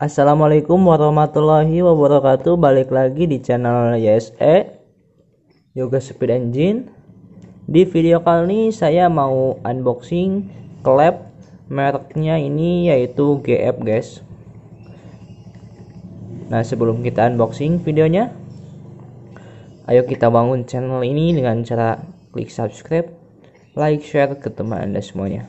Assalamualaikum warahmatullahi wabarakatuh Balik lagi di channel YSE Yoga Speed Engine Di video kali ini saya mau unboxing klep Mereknya ini yaitu GF guys Nah sebelum kita unboxing videonya Ayo kita bangun channel ini dengan cara klik subscribe Like, share ke teman anda semuanya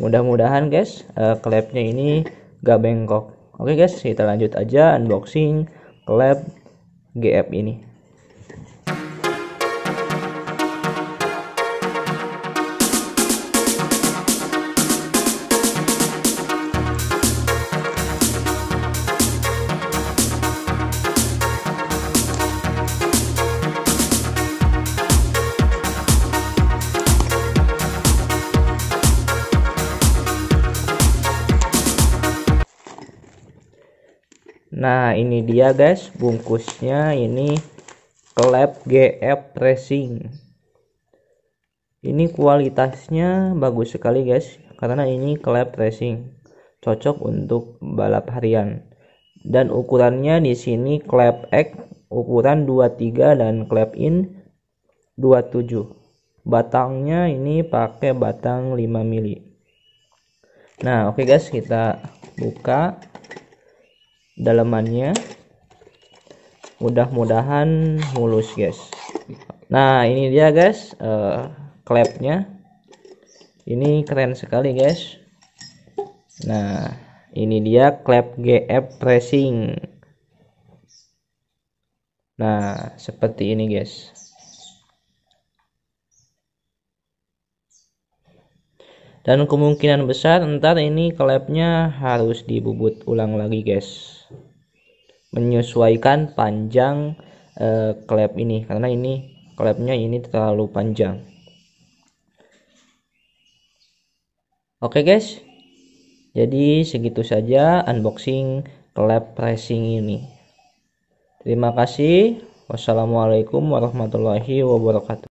Mudah-mudahan guys, eh, klepnya ini gak bengkok Oke guys, kita lanjut aja unboxing lab GF ini. Nah, ini dia guys, bungkusnya ini klep GF Racing. Ini kualitasnya bagus sekali guys, karena ini klep racing. Cocok untuk balap harian. Dan ukurannya di sini klep X ukuran 23 dan klep in 27. Batangnya ini pakai batang 5 mili. Nah, oke okay guys, kita buka dalamannya mudah-mudahan mulus guys nah ini dia guys uh, klepnya ini keren sekali guys nah ini dia klep GF pressing nah seperti ini guys dan kemungkinan besar ntar ini klepnya harus dibubut ulang lagi guys menyesuaikan panjang eh, klep ini karena ini klepnya ini terlalu panjang oke guys jadi segitu saja unboxing klep pressing ini terima kasih wassalamualaikum warahmatullahi wabarakatuh